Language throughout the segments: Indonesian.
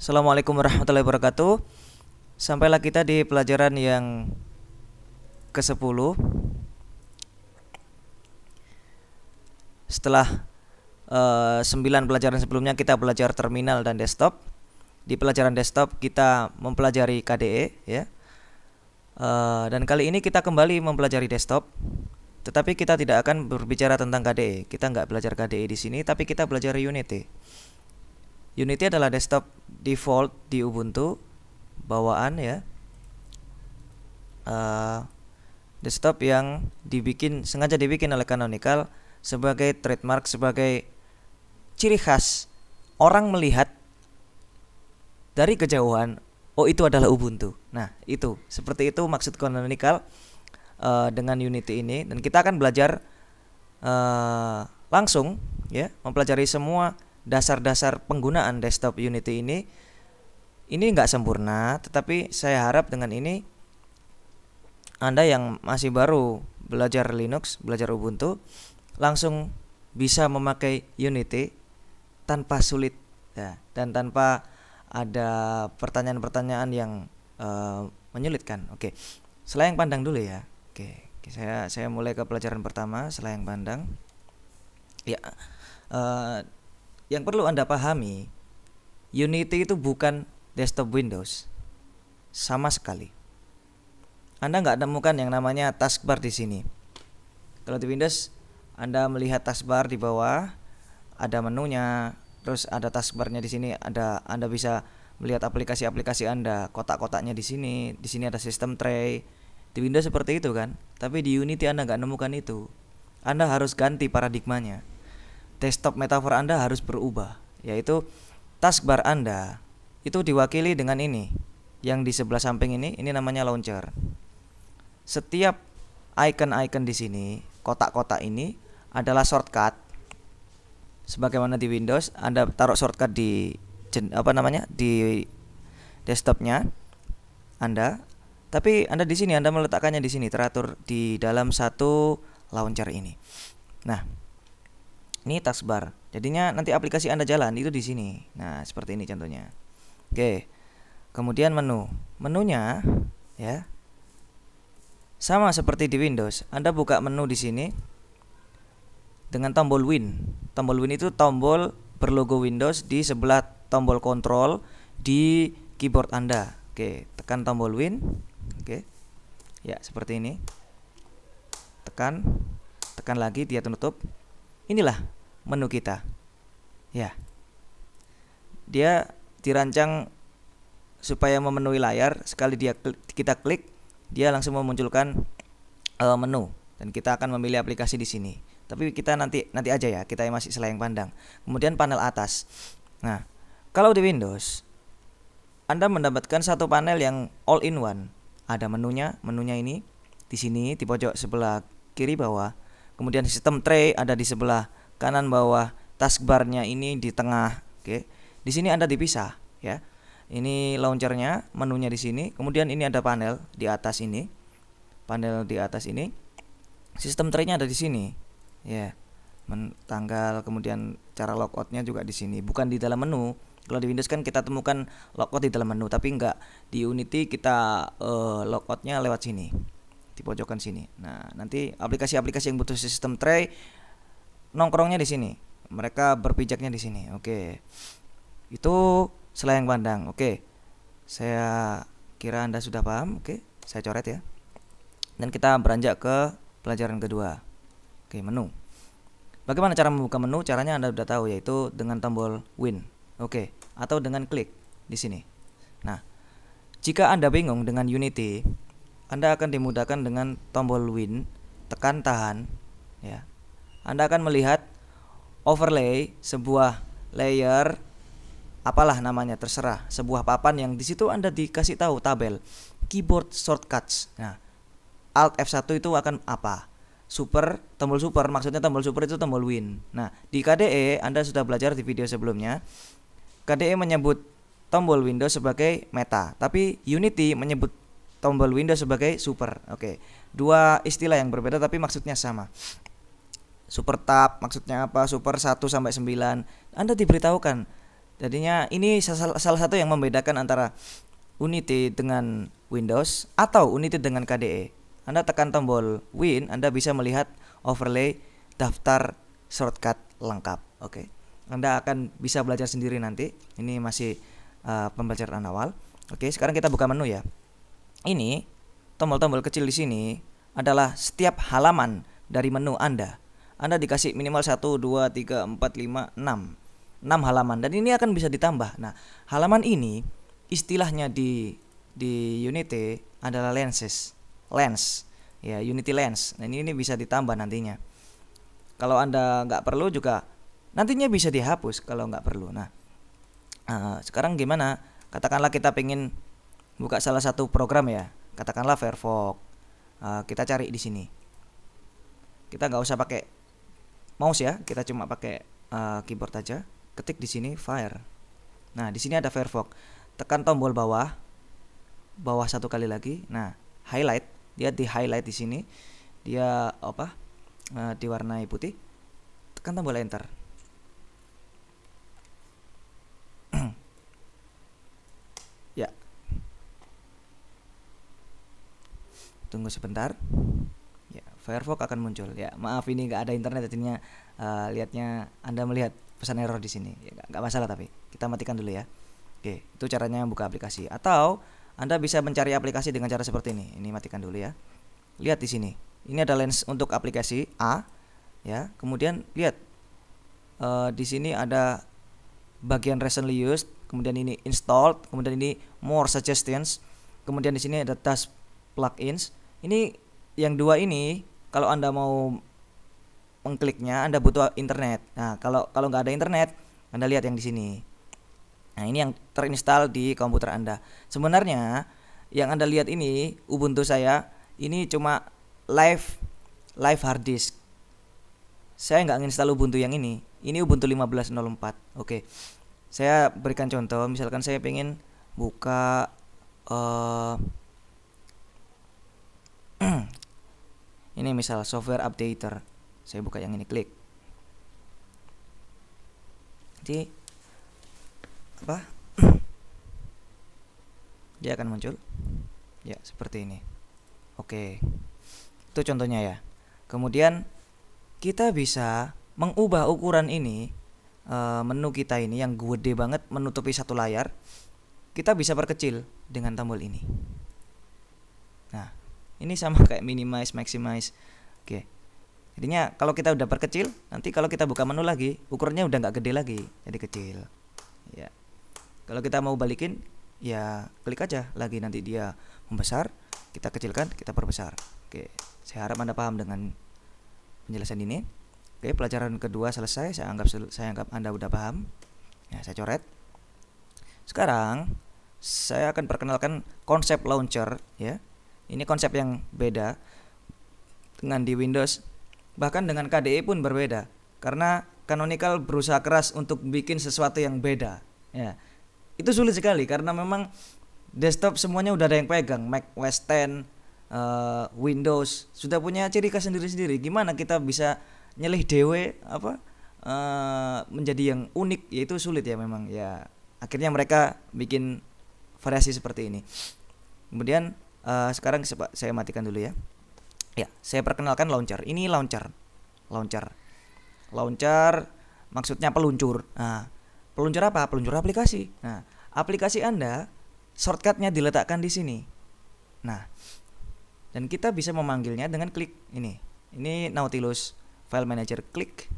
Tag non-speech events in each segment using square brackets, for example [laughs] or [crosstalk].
Assalamualaikum warahmatullahi wabarakatuh. Sampailah kita di pelajaran yang ke-10. Setelah uh, eh, 9 pelajaran sebelumnya kita belajar terminal dan desktop. Di pelajaran desktop kita mempelajari KDE ya. Uh, dan kali ini kita kembali mempelajari desktop. Tetapi kita tidak akan berbicara tentang KDE. Kita nggak belajar KDE di sini, tapi kita belajar Unity. Unity adalah desktop default di Ubuntu bawaan ya. Uh, desktop yang dibikin sengaja dibikin oleh Canonical sebagai trademark sebagai ciri khas orang melihat dari kejauhan oh itu adalah Ubuntu. Nah, itu seperti itu maksud canonical uh, dengan Unity ini dan kita akan belajar uh, langsung ya, mempelajari semua dasar-dasar penggunaan desktop Unity ini ini nggak sempurna, tetapi saya harap dengan ini Anda yang masih baru belajar Linux, belajar Ubuntu, langsung bisa memakai Unity tanpa sulit ya, dan tanpa ada pertanyaan-pertanyaan yang uh, menyulitkan. Oke, selain pandang dulu ya. Oke, saya saya mulai ke pelajaran pertama selain pandang. Ya, uh, yang perlu Anda pahami, Unity itu bukan desktop Windows. Sama sekali. Anda nggak temukan yang namanya taskbar di sini. Kalau di Windows, Anda melihat taskbar di bawah, ada menunya, terus ada taskbarnya di sini, ada Anda bisa melihat aplikasi-aplikasi Anda, kotak-kotaknya di sini, di sini ada sistem tray. Di Windows seperti itu kan, tapi di Unity Anda nggak nemukan itu. Anda harus ganti paradigmanya desktop metafor Anda harus berubah, yaitu taskbar Anda itu diwakili dengan ini. Yang di sebelah samping ini, ini namanya launcher. Setiap icon-icon di sini, kotak-kotak ini adalah shortcut. Sebagaimana di Windows, Anda taruh shortcut di apa namanya? di desktopnya Anda. Tapi Anda di sini Anda meletakkannya di sini teratur di dalam satu launcher ini. Nah, ini taskbar. Jadinya nanti aplikasi Anda jalan itu di sini. Nah, seperti ini contohnya. Oke. Kemudian menu. Menunya ya. Sama seperti di Windows, Anda buka menu di sini dengan tombol Win. Tombol Win itu tombol berlogo Windows di sebelah tombol Control di keyboard Anda. Oke, tekan tombol Win. Oke. Ya, seperti ini. Tekan, tekan lagi dia tutup. Inilah menu kita. Ya. Dia dirancang supaya memenuhi layar, sekali dia klik, kita klik, dia langsung memunculkan uh, menu dan kita akan memilih aplikasi di sini. Tapi kita nanti nanti aja ya, kita masih selayang pandang. Kemudian panel atas. Nah, kalau di Windows anda mendapatkan satu panel yang all in one. Ada menunya, menunya ini di sini di pojok sebelah kiri bawah. Kemudian sistem tray ada di sebelah kanan bawah taskbarnya ini di tengah oke di sini anda dipisah ya ini launchernya menunya di sini kemudian ini ada panel di atas ini panel di atas ini sistem tray ada di sini ya yeah. tanggal kemudian cara logoutnya juga di sini bukan di dalam menu kalau di Windows kan kita temukan logout di dalam menu tapi enggak di Unity kita uh, logoutnya lewat sini di pojokan sini. Nah, nanti aplikasi-aplikasi yang butuh sistem tray nongkrongnya di sini mereka berpijaknya di sini oke okay. itu selayang pandang oke okay. saya kira anda sudah paham oke okay. saya coret ya dan kita beranjak ke pelajaran kedua oke okay, menu bagaimana cara membuka menu caranya anda sudah tahu yaitu dengan tombol win oke okay. atau dengan klik di sini nah jika anda bingung dengan Unity anda akan dimudahkan dengan tombol win tekan tahan ya anda akan melihat overlay sebuah layer apalah namanya terserah sebuah papan yang di situ Anda dikasih tahu tabel keyboard shortcuts. Nah, Alt F1 itu akan apa? Super, tombol super, maksudnya tombol super itu tombol win. Nah, di KDE Anda sudah belajar di video sebelumnya. KDE menyebut tombol Windows sebagai meta, tapi Unity menyebut tombol Windows sebagai super. Oke. Dua istilah yang berbeda tapi maksudnya sama super tab maksudnya apa super 1 sampai 9 Anda diberitahukan jadinya ini salah, satu yang membedakan antara Unity dengan Windows atau Unity dengan KDE Anda tekan tombol Win Anda bisa melihat overlay daftar shortcut lengkap oke Anda akan bisa belajar sendiri nanti ini masih uh, pembelajaran awal oke sekarang kita buka menu ya ini tombol-tombol kecil di sini adalah setiap halaman dari menu Anda anda dikasih minimal 1 2 3 4 5 6 6 halaman dan ini akan bisa ditambah. Nah, halaman ini istilahnya di di Unity adalah lenses, lens. Ya, Unity lens. Nah, ini, bisa ditambah nantinya. Kalau Anda nggak perlu juga nantinya bisa dihapus kalau nggak perlu. Nah, uh, sekarang gimana? Katakanlah kita pengen buka salah satu program ya. Katakanlah Firefox. Uh, kita cari di sini. Kita nggak usah pakai mouse ya kita cuma pakai uh, keyboard aja ketik di sini fire nah di sini ada firefox tekan tombol bawah bawah satu kali lagi nah highlight dia di highlight di sini dia apa uh, diwarnai putih tekan tombol enter [clears throat] ya tunggu sebentar Firefox akan muncul ya maaf ini nggak ada internet jadinya uh, eh, lihatnya anda melihat pesan error di sini ya nggak masalah tapi kita matikan dulu ya oke itu caranya buka aplikasi atau anda bisa mencari aplikasi dengan cara seperti ini ini matikan dulu ya lihat di sini ini ada lens untuk aplikasi A ya kemudian lihat uh, di sini ada bagian recently used kemudian ini installed kemudian ini more suggestions kemudian di sini ada task plugins ini yang dua ini kalau anda mau mengkliknya anda butuh internet nah kalau kalau nggak ada internet anda lihat yang di sini nah ini yang terinstall di komputer anda sebenarnya yang anda lihat ini Ubuntu saya ini cuma live live hard disk saya nggak install Ubuntu yang ini ini Ubuntu 15.04 oke saya berikan contoh misalkan saya pengen buka uh, [clears throat] ini misal software updater saya buka yang ini klik jadi apa [coughs] dia akan muncul ya seperti ini oke itu contohnya ya kemudian kita bisa mengubah ukuran ini eh, menu kita ini yang gede banget menutupi satu layar kita bisa perkecil dengan tombol ini ini sama [laughs] kayak minimize maximize oke okay. jadinya kalau kita udah perkecil nanti kalau kita buka menu lagi ukurannya udah nggak gede lagi jadi kecil ya kalau kita mau balikin ya klik aja lagi nanti dia membesar kita kecilkan kita perbesar oke saya harap anda paham dengan penjelasan ini oke pelajaran kedua selesai saya anggap saya anggap anda udah paham ya saya coret sekarang saya akan perkenalkan konsep launcher ya ini konsep yang beda dengan di Windows. Bahkan dengan KDE pun berbeda karena Canonical berusaha keras untuk bikin sesuatu yang beda. Ya. Itu sulit sekali karena memang desktop semuanya udah ada yang pegang, Mac OS X, uh, Windows sudah punya ciri khas sendiri-sendiri. Gimana kita bisa nyelih dewe apa uh, menjadi yang unik yaitu sulit ya memang ya akhirnya mereka bikin variasi seperti ini kemudian Eh, sekarang saya matikan dulu ya ya saya perkenalkan launcher ini launcher launcher launcher maksudnya peluncur nah, peluncur apa peluncur aplikasi nah aplikasi anda shortcutnya diletakkan di sini nah dan kita bisa memanggilnya dengan klik ini ini Nautilus file manager klik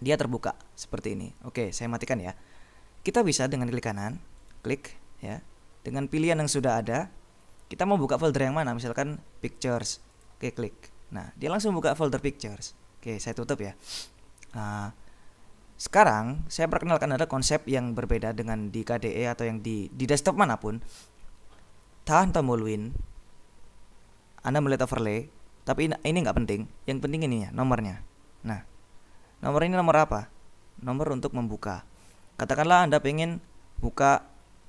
dia terbuka seperti ini oke saya matikan ya kita bisa dengan klik kanan klik ya dengan pilihan yang sudah ada kita mau buka folder yang mana misalkan pictures oke klik nah dia langsung buka folder pictures oke saya tutup ya nah, sekarang saya perkenalkan ada konsep yang berbeda dengan di KDE atau yang di di desktop manapun tahan tombol win anda melihat overlay tapi ini nggak penting yang penting ini ya nomornya nah nomor ini nomor apa nomor untuk membuka katakanlah anda pengen buka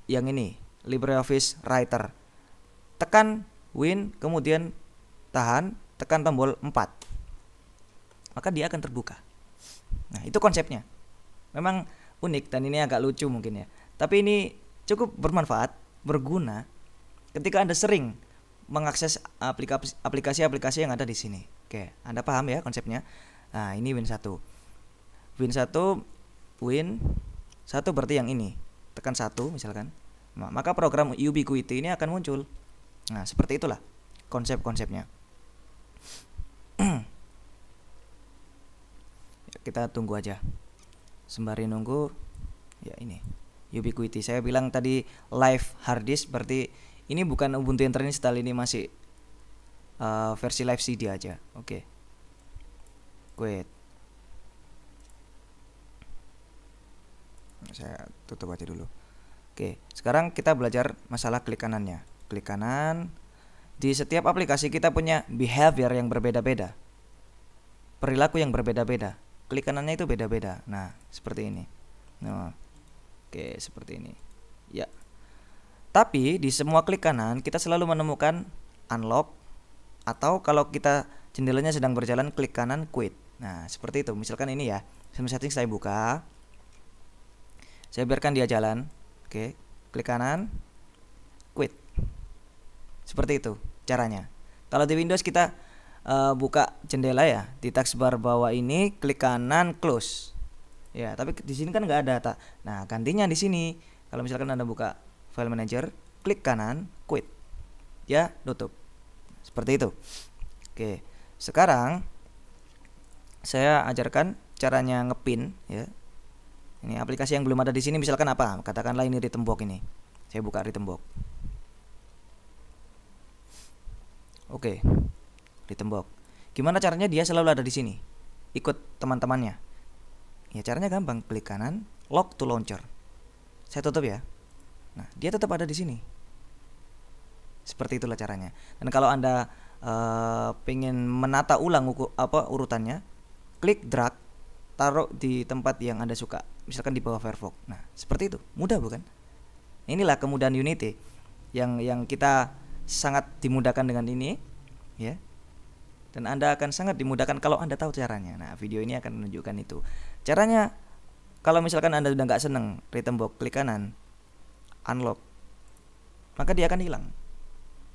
yang ini LibreOffice Writer tekan Win, kemudian tahan, tekan tombol 4. Maka dia akan terbuka. Nah, itu konsepnya. Memang unik dan ini agak lucu mungkin ya. Tapi ini cukup bermanfaat, berguna ketika Anda sering mengakses aplikasi-aplikasi yang ada di sini. Oke, Anda paham ya konsepnya? Nah, ini Win 1. Win 1, Win 1 berarti yang ini. Tekan satu misalkan. Maka program Ubiquiti ini akan muncul. Nah, seperti itulah konsep-konsepnya. Ya, kita tunggu aja. Sembari nunggu, ya ini ubiquity. Saya bilang tadi live hard disk berarti ini bukan Ubuntu yang terinstall ini masih uh, versi live CD aja. Oke. Okay. Wait. Saya tutup aja dulu. Oke, sekarang kita belajar masalah klik kanannya klik kanan. Di setiap aplikasi kita punya behavior yang berbeda-beda. Perilaku yang berbeda-beda. Klik kanannya itu beda-beda. Nah, seperti ini. Nah, oke, seperti ini. Ya. Tapi di semua klik kanan kita selalu menemukan unlock atau kalau kita jendelanya sedang berjalan klik kanan quit. Nah, seperti itu. Misalkan ini ya. Sistem setting saya buka. Saya biarkan dia jalan. Oke, klik kanan. Seperti itu caranya. Kalau di Windows kita uh, buka jendela ya, di taskbar bawah ini klik kanan close. Ya, tapi di sini kan nggak ada. tak. nah, gantinya di sini. Kalau misalkan Anda buka file manager, klik kanan quit. Ya, tutup. Seperti itu. Oke. Sekarang saya ajarkan caranya ngepin ya. Ini aplikasi yang belum ada di sini misalkan apa? Katakanlah ini di tembok ini. Saya buka di tembok. Oke, ditembok. Gimana caranya dia selalu ada di sini? Ikut teman-temannya. Ya caranya gampang, klik kanan, lock to launcher. Saya tutup ya. Nah, dia tetap ada di sini. Seperti itulah caranya. Dan kalau Anda uh, eh, pengen menata ulang uku, apa urutannya, klik drag taruh di tempat yang Anda suka. Misalkan di bawah Firefox. Nah, seperti itu. Mudah bukan? Inilah kemudahan Unity yang yang kita sangat dimudahkan dengan ini ya dan Anda akan sangat dimudahkan kalau Anda tahu caranya. Nah, video ini akan menunjukkan itu. Caranya kalau misalkan Anda sudah nggak seneng return box klik kanan unlock maka dia akan hilang.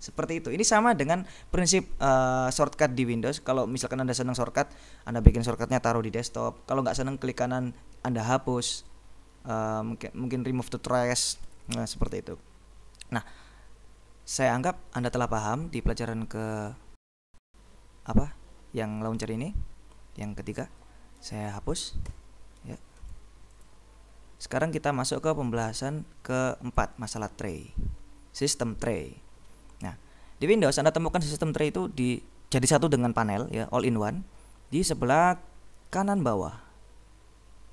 Seperti itu. Ini sama dengan prinsip uh, shortcut di Windows. Kalau misalkan Anda senang shortcut, Anda bikin shortcutnya taruh di desktop. Kalau nggak senang klik kanan, Anda hapus. Uh, mungkin mungkin remove to trash. Nah, seperti itu. Nah, saya anggap Anda telah paham di pelajaran ke apa? Yang launcher ini, yang ketiga. Saya hapus. Ya. Sekarang kita masuk ke pembahasan keempat masalah tray. Sistem tray. Nah, di Windows Anda temukan sistem tray itu di jadi satu dengan panel ya, all in one di sebelah kanan bawah.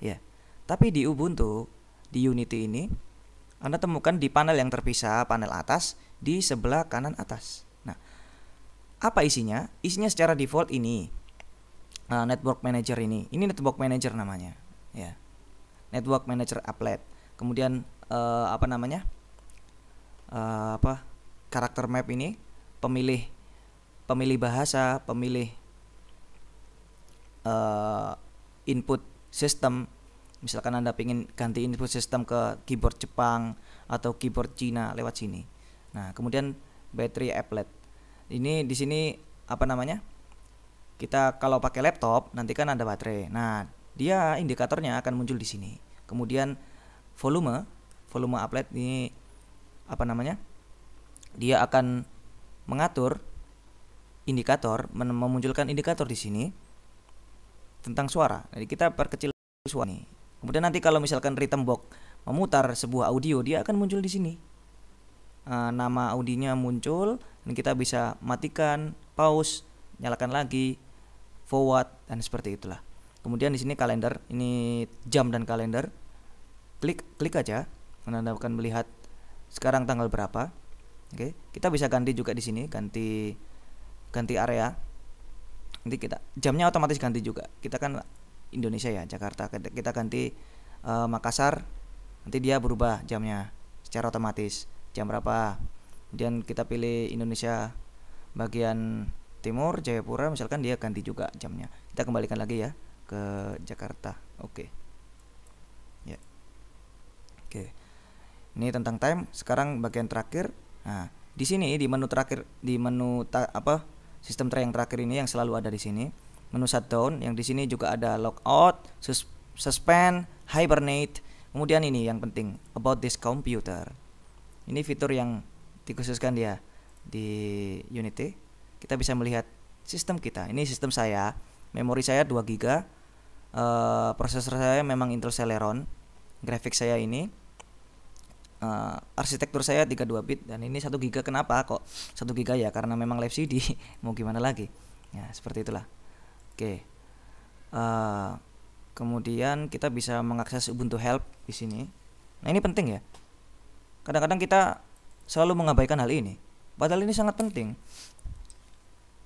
Ya. Tapi di Ubuntu, di Unity ini Anda temukan di panel yang terpisah, panel atas di sebelah kanan atas. Nah, apa isinya? Isinya secara default ini uh, network manager ini. Ini network manager namanya, ya. Network manager applet. Kemudian uh, apa namanya? Uh, apa? Karakter map ini pemilih pemilih bahasa, pemilih uh, input system. Misalkan Anda ingin ganti input system ke keyboard Jepang atau keyboard Cina lewat sini. Nah, kemudian battery applet. Ini di sini apa namanya? Kita kalau pakai laptop nanti kan ada baterai. Nah, dia indikatornya akan muncul di sini. Kemudian volume, volume applet ini apa namanya? Dia akan mengatur indikator, memunculkan indikator di sini tentang suara. Jadi kita perkecil suara ini Kemudian nanti kalau misalkan rhythm box memutar sebuah audio, dia akan muncul di sini. Eh, nama audinya muncul dan kita bisa matikan, pause, nyalakan lagi, forward dan seperti itulah. Kemudian di sini kalender, ini jam dan kalender. Klik klik aja menandakan melihat sekarang tanggal berapa. Oke, kita bisa ganti juga di sini, ganti ganti area. Nanti kita jamnya otomatis ganti juga. Kita kan Indonesia ya, Jakarta. Kita ganti uh, Makassar, nanti dia berubah jamnya secara otomatis jam berapa kemudian kita pilih Indonesia bagian timur Jayapura misalkan dia ganti juga jamnya kita kembalikan lagi ya ke Jakarta oke okay. ya yeah. oke okay. ini tentang time sekarang bagian terakhir nah di sini di menu terakhir di menu ta, apa sistem tray yang terakhir ini yang selalu ada di sini menu shutdown yang di sini juga ada logout sus suspend hibernate kemudian ini yang penting about this computer ini fitur yang dikhususkan dia di Unity kita bisa melihat sistem kita ini sistem saya memori saya 2 giga. uh, prosesor saya memang Intel Celeron grafik saya ini uh, arsitektur saya 32 bit dan ini satu giga. kenapa kok satu giga ya karena memang live CD [laughs] mau gimana lagi ya seperti itulah oke okay. Eh, kemudian kita bisa mengakses Ubuntu Help di sini nah ini penting ya Kadang-kadang kita selalu mengabaikan hal ini. Padahal ini sangat penting.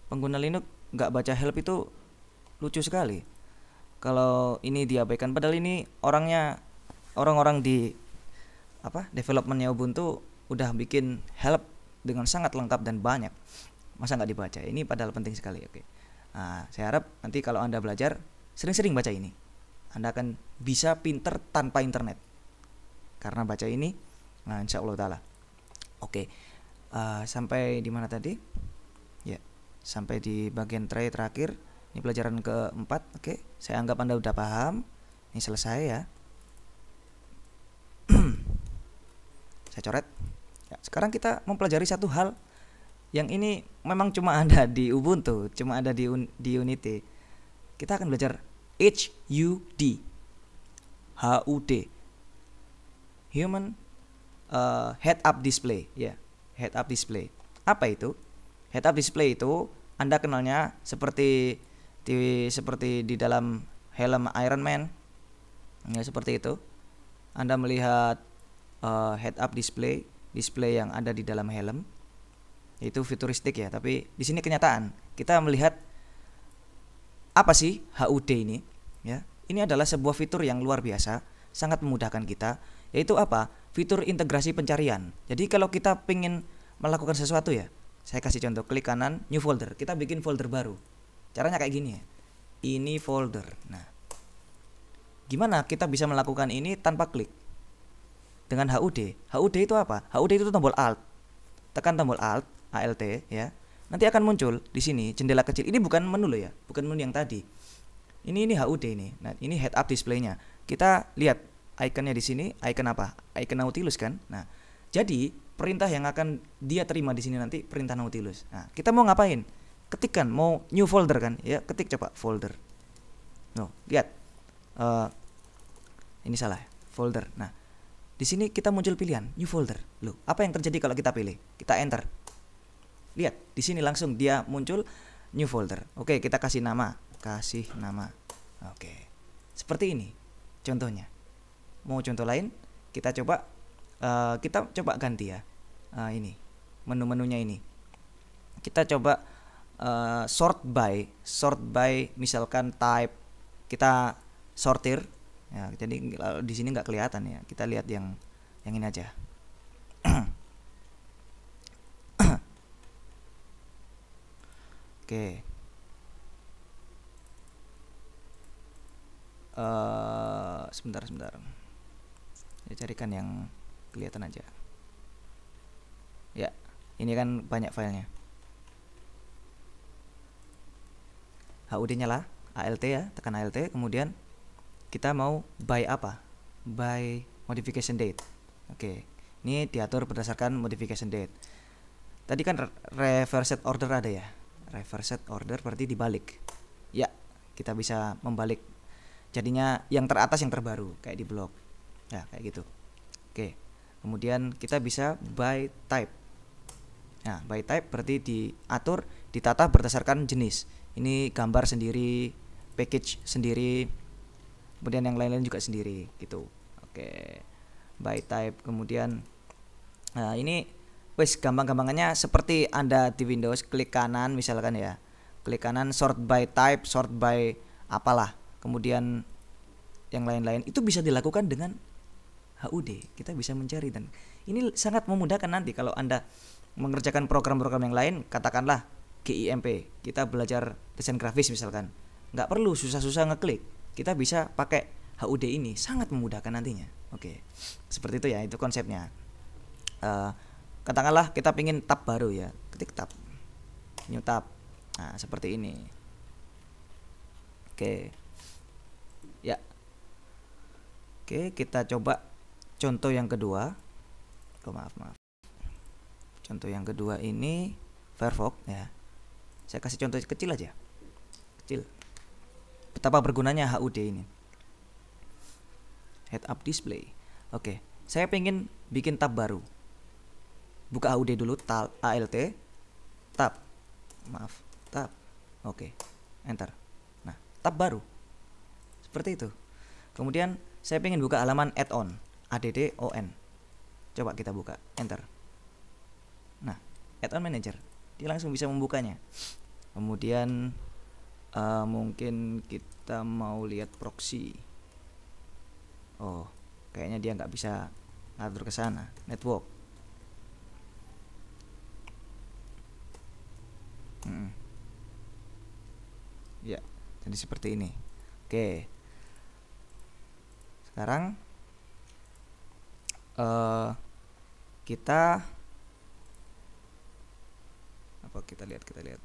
Pengguna Linux nggak baca help itu lucu sekali. Kalau ini diabaikan, padahal ini orangnya orang-orang di apa developmentnya Ubuntu udah bikin help dengan sangat lengkap dan banyak. Masa nggak dibaca? Ini padahal penting sekali. Oke. Nah, saya harap nanti kalau anda belajar sering-sering baca ini. Anda akan bisa pinter tanpa internet. Karena baca ini Nah, insya Allah taala. Oke. Okay. Uh, eh, sampai di mana tadi? Ya, sampai di bagian tray terakhir. Ini pelajaran keempat. Oke, okay. saya anggap Anda sudah paham. Ini selesai ya. [clears throat] saya coret. Ya, sekarang kita mempelajari satu hal yang ini memang cuma ada di Ubuntu, cuma ada di un di Unity. Kita akan belajar HUD. HUD. Human uh, head-up display, ya, yeah, head-up display. Apa itu? Head-up display itu Anda kenalnya seperti di seperti di dalam helm Iron Man, ya seperti itu. Anda melihat uh, head-up display, display yang ada di dalam helm. Itu futuristik ya, tapi di sini kenyataan kita melihat apa sih HUD ini, ya. Ini adalah sebuah fitur yang luar biasa, sangat memudahkan kita, yaitu apa? fitur integrasi pencarian. Jadi kalau kita pengen melakukan sesuatu ya, saya kasih contoh klik kanan new folder, kita bikin folder baru. Caranya kayak gini ya. Ini folder. Nah, gimana kita bisa melakukan ini tanpa klik? Dengan HUD. HUD itu apa? HUD itu tombol Alt. Tekan tombol Alt, ALT ya. Nanti akan muncul di sini jendela kecil. Ini bukan menu loh ya, bukan menu yang tadi. Ini ini HUD ini. Nah, ini head up display-nya. Kita lihat ikonnya di sini icon apa? Icon Nautilus kan? Nah, jadi perintah yang akan dia terima di sini nanti perintah Nautilus. Nah, kita mau ngapain? Ketikkan mau new folder kan? Ya, ketik coba folder. No, lihat. Uh, ini salah, folder. Nah, di sini kita muncul pilihan new folder. Loh, apa yang terjadi kalau kita pilih? Kita enter. Lihat, di sini langsung dia muncul new folder. Oke, kita kasih nama, kasih nama. Oke. Seperti ini contohnya mau contoh lain kita coba uh, kita coba ganti ya uh, ini menu-menunya ini kita coba uh, sort by sort by misalkan type kita sortir ya jadi di sini nggak kelihatan ya kita lihat yang yang ini aja [coughs] oke uh, sebentar sebentar ya carikan yang kelihatan aja ya ini kan banyak filenya HUD nyala ALT ya tekan ALT kemudian kita mau buy apa buy modification date oke ini diatur berdasarkan modification date tadi kan reversed order ada ya reversed order berarti dibalik ya kita bisa membalik jadinya yang teratas yang terbaru kayak di blok ya kayak gitu oke kemudian kita bisa by type nah by type berarti diatur ditata berdasarkan jenis ini gambar sendiri package sendiri kemudian yang lain-lain juga sendiri gitu oke by type kemudian nah ini wes gampang-gampangannya seperti anda di Windows klik kanan misalkan ya klik kanan sort by type sort by apalah kemudian yang lain-lain itu bisa dilakukan dengan HUD kita bisa mencari dan ini sangat memudahkan nanti kalau anda mengerjakan program-program yang lain katakanlah GIMP kita belajar desain grafis misalkan nggak perlu susah-susah ngeklik kita bisa pakai HUD ini sangat memudahkan nantinya oke seperti itu ya itu konsepnya uh, katakanlah kita pingin tab baru ya ketik tab new tab nah seperti ini oke ya Oke, kita coba contoh yang kedua oh maaf maaf contoh yang kedua ini Firefox ya saya kasih contoh kecil aja kecil betapa bergunanya HUD ini head up display oke saya pengen bikin tab baru buka HUD dulu tab ALT tab maaf tab oke enter nah tab baru seperti itu kemudian saya pengen buka halaman add-on addon. Coba kita buka, enter. Nah, add-on manager, dia langsung bisa membukanya. Kemudian uh, mungkin kita mau lihat proxy. Oh, kayaknya dia nggak bisa ngatur ke sana. Network. Hmm. Ya, jadi seperti ini. Oke. Sekarang Eh, kita apa kita lihat kita lihat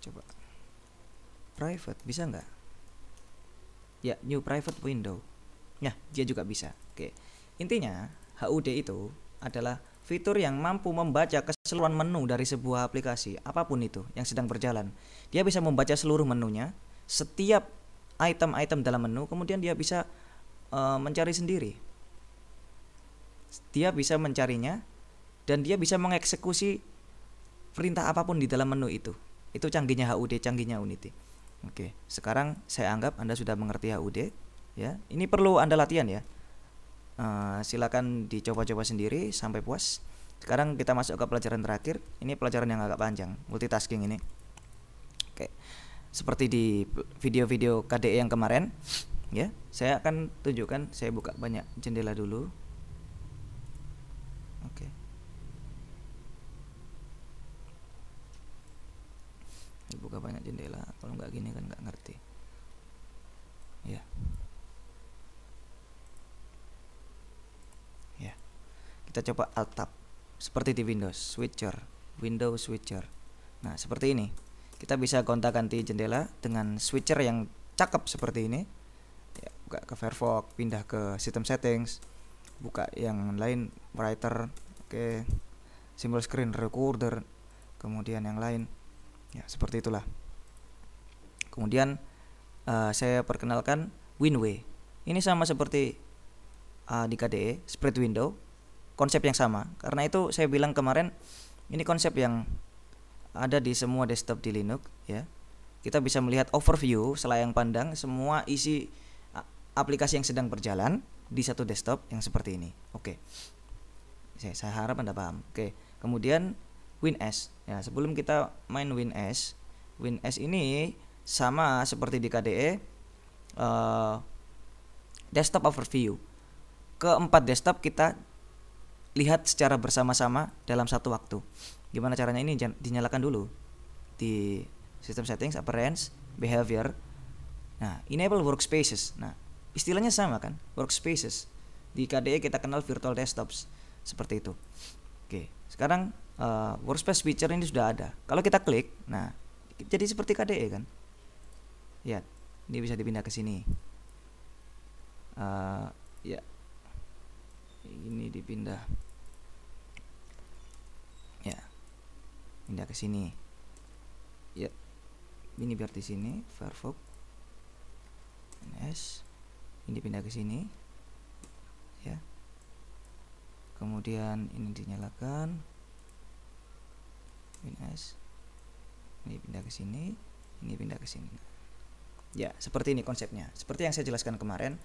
coba private bisa nggak ya new private window nah dia juga bisa oke intinya HUD itu adalah fitur yang mampu membaca keseluruhan menu dari sebuah aplikasi apapun itu yang sedang berjalan dia bisa membaca seluruh menunya setiap item-item dalam menu kemudian dia bisa uh, mencari sendiri dia bisa mencarinya dan dia bisa mengeksekusi perintah apapun di dalam menu itu. Itu canggihnya HUD, canggihnya Unity. Oke, sekarang saya anggap Anda sudah mengerti HUD ya. Ini perlu Anda latihan ya. Uh, silakan dicoba-coba sendiri sampai puas. Sekarang kita masuk ke pelajaran terakhir. Ini pelajaran yang agak panjang, multitasking ini. Oke. Seperti di video-video KDE yang kemarin, ya. Saya akan tunjukkan, saya buka banyak jendela dulu. dibuka banyak jendela kalau nggak gini kan nggak ngerti ya ya kita coba alt tab seperti di Windows switcher Windows switcher nah seperti ini kita bisa kontak ganti jendela dengan switcher yang cakep seperti ini ya, buka ke Firefox pindah ke system settings buka yang lain writer oke okay. simbol screen recorder kemudian yang lain ya seperti itulah kemudian uh, saya perkenalkan WinWay ini sama seperti uh, di KDE spread window konsep yang sama karena itu saya bilang kemarin ini konsep yang ada di semua desktop di Linux ya kita bisa melihat overview selayang pandang semua isi aplikasi yang sedang berjalan di satu desktop yang seperti ini oke okay. saya, saya harap anda paham oke okay. kemudian Win S Ya, sebelum kita main Win S, Win S ini sama seperti di KDE uh, eh, desktop overview. Keempat desktop kita lihat secara bersama-sama dalam satu waktu. Gimana caranya ini dinyalakan dulu di system settings, appearance, behavior. Nah, enable workspaces. Nah, istilahnya sama kan, workspaces. Di KDE kita kenal virtual desktops seperti itu. Oke, sekarang uh, workspace feature ini sudah ada. Kalau kita klik, nah jadi seperti KDE kan. Ya, ini bisa dipindah ke sini. Uh, ya, ini dipindah. Ya, pindah ke sini. Ya, ini biar di sini Firefox. NS, ini pindah ke sini. Ya. Kemudian ini dinyalakan minus ini pindah ke sini ini pindah ke sini ya seperti ini konsepnya seperti yang saya jelaskan kemarin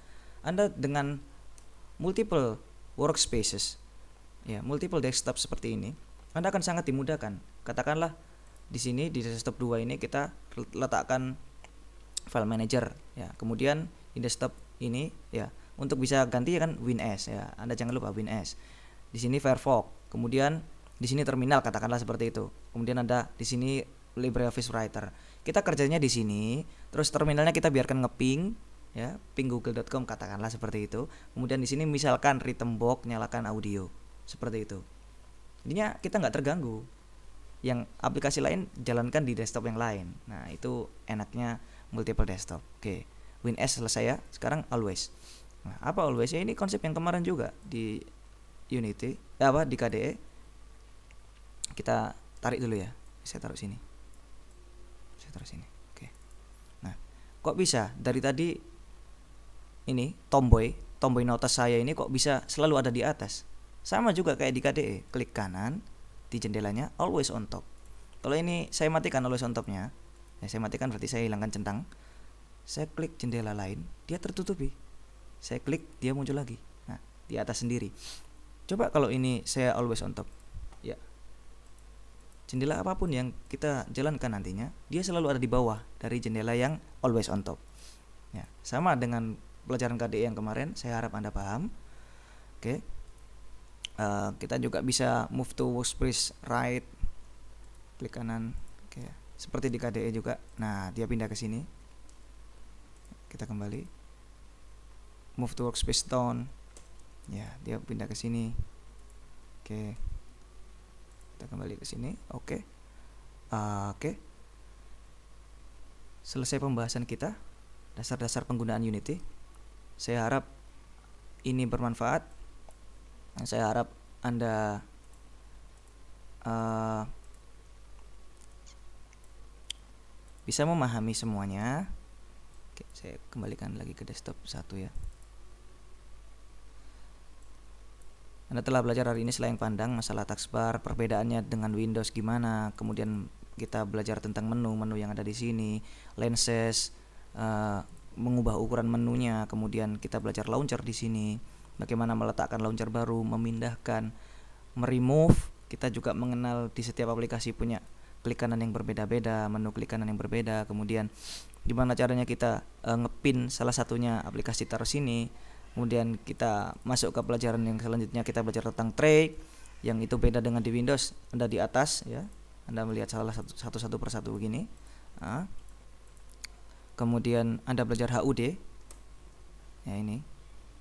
anda dengan multiple workspaces ya multiple desktop seperti ini anda akan sangat dimudahkan katakanlah di sini di desktop 2 ini kita letakkan file manager ya kemudian di desktop ini ya untuk bisa ganti ya kan S, ya Anda jangan lupa Win S. di sini Firefox kemudian di sini terminal katakanlah seperti itu kemudian ada di sini LibreOffice Writer kita kerjanya di sini terus terminalnya kita biarkan ngeping ya ping google.com katakanlah seperti itu kemudian di sini misalkan rhythm box nyalakan audio seperti itu intinya kita nggak terganggu yang aplikasi lain jalankan di desktop yang lain nah itu enaknya multiple desktop oke Win S selesai ya sekarang always nah apa always ya ini konsep yang kemarin juga di Unity eh, apa di KDE kita tarik dulu ya saya taruh sini saya taruh sini oke nah kok bisa dari tadi ini tomboy tomboy notas saya ini kok bisa selalu ada di atas sama juga kayak di KDE klik kanan di jendelanya always on top kalau ini saya matikan always on topnya ya, saya matikan berarti saya hilangkan centang saya klik jendela lain dia tertutupi saya klik dia muncul lagi nah di atas sendiri coba kalau ini saya always on top jendela apapun yang kita jalankan nantinya, dia selalu ada di bawah dari jendela yang always on top. Ya, sama dengan pelajaran KDE yang kemarin, saya harap Anda paham. Oke. Okay. Uh, eh, kita juga bisa move to workspace right, klik kanan. Oke. Okay. Seperti di KDE juga. Nah, dia pindah ke sini. Kita kembali. Move to workspace down. Ya, dia pindah ke sini. Oke. Okay kita kembali ke sini oke okay. uh, oke okay. selesai pembahasan kita dasar-dasar penggunaan Unity saya harap ini bermanfaat saya harap anda uh, bisa memahami semuanya Oke, saya kembalikan lagi ke desktop satu ya Anda telah belajar hari ini selain pandang, masalah taskbar, perbedaannya dengan Windows gimana, kemudian kita belajar tentang menu-menu yang ada di sini, lenses, uh, mengubah ukuran menunya, kemudian kita belajar launcher di sini, bagaimana meletakkan launcher baru, memindahkan, meremove, kita juga mengenal di setiap aplikasi punya klik kanan yang berbeda-beda, menu klik kanan yang berbeda, kemudian gimana caranya kita uh, ngepin salah satunya aplikasi taruh sini, kemudian kita masuk ke pelajaran yang selanjutnya kita belajar tentang tray yang itu beda dengan di Windows Anda di atas ya Anda melihat salah satu satu, satu persatu begini nah. kemudian Anda belajar HUD ya ini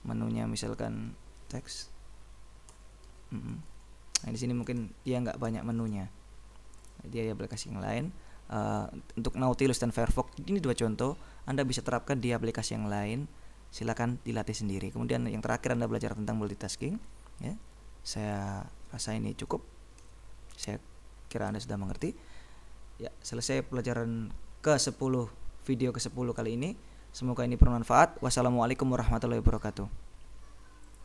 menunya misalkan teks nah di sini mungkin dia nggak banyak menunya dia ya aplikasi yang lain uh, untuk Nautilus dan Firefox ini dua contoh Anda bisa terapkan di aplikasi yang lain silakan dilatih sendiri kemudian yang terakhir anda belajar tentang multitasking ya saya rasa ini cukup saya kira anda sudah mengerti ya selesai pelajaran ke 10 video ke 10 kali ini semoga ini bermanfaat wassalamualaikum warahmatullahi wabarakatuh